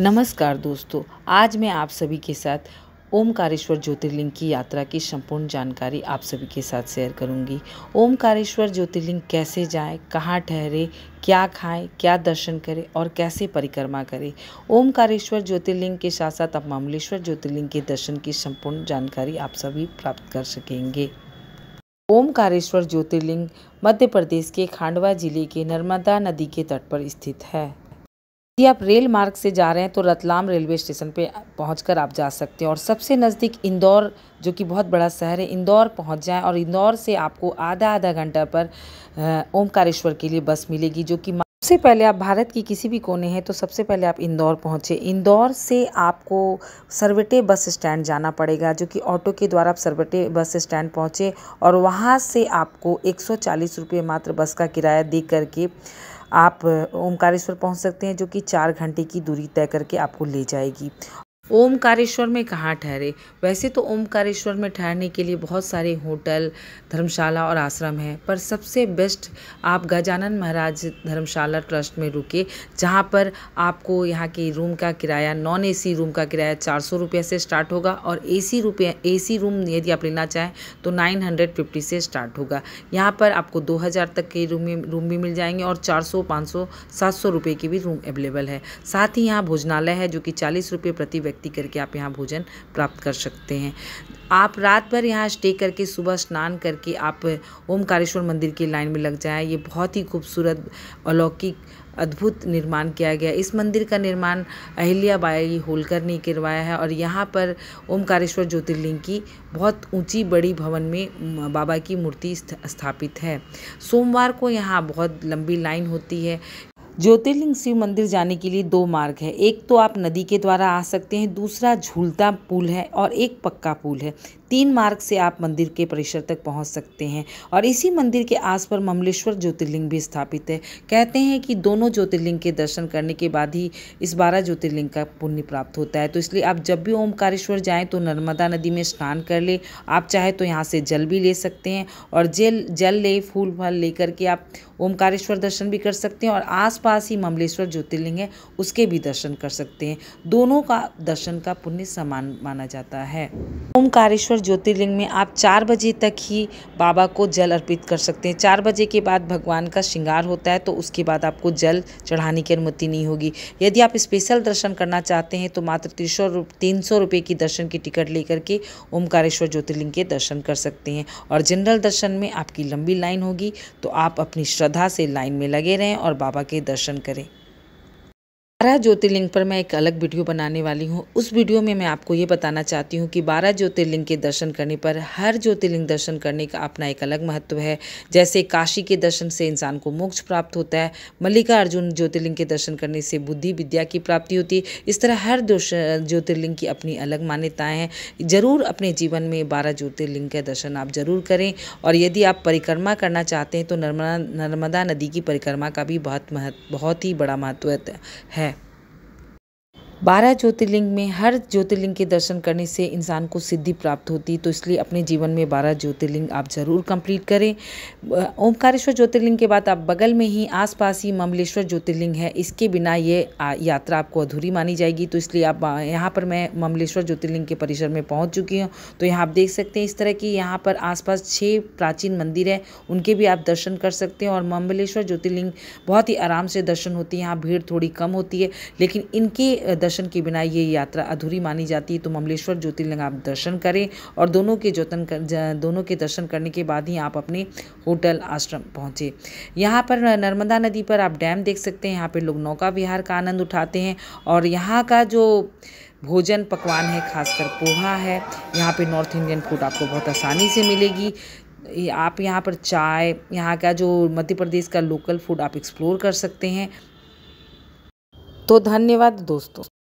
नमस्कार दोस्तों आज मैं आप सभी के साथ ओमकारेश्वर ज्योतिर्लिंग की यात्रा की संपूर्ण जानकारी आप सभी के साथ शेयर करूंगी। ओमकारेश्वर ज्योतिर्लिंग कैसे जाए कहाँ ठहरे क्या खाएं, क्या दर्शन करें और कैसे परिक्रमा करें ओमकारेश्वर ज्योतिर्लिंग के साथ साथ आप मामलेश्वर ज्योतिर्लिंग के दर्शन की संपूर्ण जानकारी आप सभी प्राप्त कर सकेंगे ओमकारेश्वर ज्योतिर्लिंग मध्य प्रदेश के खांडवा जिले के नर्मदा नदी के तट पर स्थित है यदि आप रेल मार्ग से जा रहे हैं तो रतलाम रेलवे स्टेशन पे पहुंचकर आप जा सकते हैं और सबसे नज़दीक इंदौर जो कि बहुत बड़ा शहर है इंदौर पहुंच जाएं और इंदौर से आपको आधा आधा घंटा पर ओमकारेश्वर के लिए बस मिलेगी जो कि सबसे पहले आप भारत की किसी भी कोने हैं तो सबसे पहले आप इंदौर पहुँचे इंदौर से आपको सरवटे बस स्टैंड जाना पड़ेगा जो कि ऑटो के द्वारा आप सरवटे बस स्टैंड पहुँचे और वहाँ से आपको एक सौ मात्र बस का किराया दे करके आप ओमकारेश्वर पहुंच सकते हैं जो कि चार घंटे की दूरी तय करके आपको ले जाएगी ओमकारेश्वर में कहाँ ठहरे वैसे तो ओमकारेश्वर में ठहरने के लिए बहुत सारे होटल धर्मशाला और आश्रम हैं पर सबसे बेस्ट आप गजानन महाराज धर्मशाला ट्रस्ट में रुके जहाँ पर आपको यहाँ के रूम का किराया नॉन एसी रूम का किराया चार सौ रुपये से स्टार्ट होगा और एसी रुपये सी रूम यदि आप लेना चाहें तो नाइन हंड्रेड फिफ्टी से स्टार्ट होगा यहाँ पर आपको दो हज़ार तक के रूम रूम भी मिल जाएंगे और चार सौ पाँच सौ सात सौ रुपये के भी रूम अवेलेबल है साथ ही यहाँ भोजनालय है जो कि चालीस रुपये प्रति व्यक्ति व्यक्ति करके आप यहाँ भोजन प्राप्त कर सकते हैं आप रात भर यहाँ स्टे करके सुबह स्नान करके आप ओमकारेश्वर मंदिर की लाइन में लग जाएं ये बहुत ही खूबसूरत अलौकिक अद्भुत निर्माण किया गया इस मंदिर का निर्माण अहिल्या बाई होलकर ने करवाया है और यहाँ पर ओमकारेश्वर ज्योतिर्लिंग की बहुत ऊंची बड़ी भवन में बाबा की मूर्ति स्थापित है सोमवार को यहाँ बहुत लंबी लाइन होती है ज्योतिर्लिंग शिव मंदिर जाने के लिए दो मार्ग है एक तो आप नदी के द्वारा आ सकते हैं दूसरा झूलता पुल है और एक पक्का पुल है तीन मार्ग से आप मंदिर के परिसर तक पहुंच सकते हैं और इसी मंदिर के आस पर ममलेश्वर ज्योतिर्लिंग भी स्थापित है कहते हैं कि दोनों ज्योतिर्लिंग के दर्शन करने के बाद ही इस बारह ज्योतिर्लिंग का पुण्य प्राप्त होता है तो इसलिए आप जब भी ओमकारेश्वर जाएँ तो नर्मदा नदी में स्नान कर ले आप चाहे तो यहाँ से जल भी ले सकते हैं और जल जल ले फूल फल लेकर के आप ओमकारेश्वर दर्शन भी कर सकते हैं और आस पास ही ममलेश्वर ज्योतिर्लिंग है उसके भी दर्शन कर सकते हैं दोनों का दर्शन का पुण्य समान माना जाता है ओमकारेश्वर ज्योतिर्लिंग में आप चार बजे तक ही बाबा को जल अर्पित कर सकते हैं चार बजे के बाद भगवान का श्रृंगार होता है तो उसके बाद आपको जल चढ़ाने की अनुमति नहीं होगी यदि आप स्पेशल दर्शन करना चाहते हैं तो मात्र तीन सौ तीन सौ रुपये की दर्शन की टिकट लेकर के ओमकारेश्वर ज्योतिर्लिंग के दर्शन कर सकते हैं और जनरल दर्शन में आपकी लंबी लाइन होगी तो आप अपनी श्रद्धा से लाइन में लगे रहें और बाबा के दर्शन दर्शन करें बारह ज्योतिर्लिंग पर मैं एक अलग वीडियो बनाने वाली हूँ उस वीडियो में मैं आपको ये बताना चाहती हूँ कि बारह ज्योतिर्लिंग के दर्शन करने पर हर ज्योतिर्लिंग दर्शन करने का अपना एक अलग महत्व है जैसे काशी के दर्शन से इंसान को मोक्ष प्राप्त होता है मल्लिका अर्जुन ज्योतिर्लिंग के दर्शन करने से बुद्धि विद्या की प्राप्ति होती है इस तरह हर ज्योतिर्लिंग की अपनी अलग मान्यताएँ हैं ज़रूर अपने जीवन में बारह ज्योतिर्लिंग का दर्शन आप जरूर करें और यदि आप परिक्रमा करना चाहते हैं तो नर्मदा नर्मदा नदी की परिक्रमा का भी बहुत महत्व बहुत ही बड़ा महत्व है बारह ज्योतिर्लिंग में हर ज्योतिर्लिंग के दर्शन करने से इंसान को सिद्धि प्राप्त होती है तो इसलिए अपने जीवन में बारह ज्योतिर्लिंग आप ज़रूर कंप्लीट करें ओमकारेश्वर ज्योतिर्लिंग के बाद आप बगल में ही आसपास ही ममलेश्वर ज्योतिर्लिंग है इसके बिना ये यात्रा आपको अधूरी मानी जाएगी तो इसलिए आप यहाँ पर मैं ममलेश्वर ज्योतिर्लिंग के परिसर में पहुँच चुकी हूँ तो यहाँ आप देख सकते हैं इस तरह की यहाँ पर आसपास छः प्राचीन मंदिर है उनके भी आप दर्शन कर सकते हैं और ममलेश्वर ज्योतिर्लिंग बहुत ही आराम से दर्शन होती है यहाँ भीड़ थोड़ी कम होती है लेकिन इनके दर्शन के बिना ये यात्रा अधूरी मानी जाती है तो ममलेश्वर ज्योतिर्लिंग आप दर्शन करें और दोनों के ज्योतन कर, दोनों के दर्शन करने के बाद ही आप अपने होटल आश्रम पहुँचे यहाँ पर नर्मदा नदी पर आप डैम देख सकते हैं यहाँ पर लोग नौका विहार का आनंद उठाते हैं और यहाँ का जो भोजन पकवान है खासकर पोहा है यहाँ पे नॉर्थ इंडियन फूड आपको बहुत आसानी से मिलेगी आप यहाँ पर चाय यहाँ का जो मध्य प्रदेश का लोकल फूड आप एक्सप्लोर कर सकते हैं तो धन्यवाद दोस्तों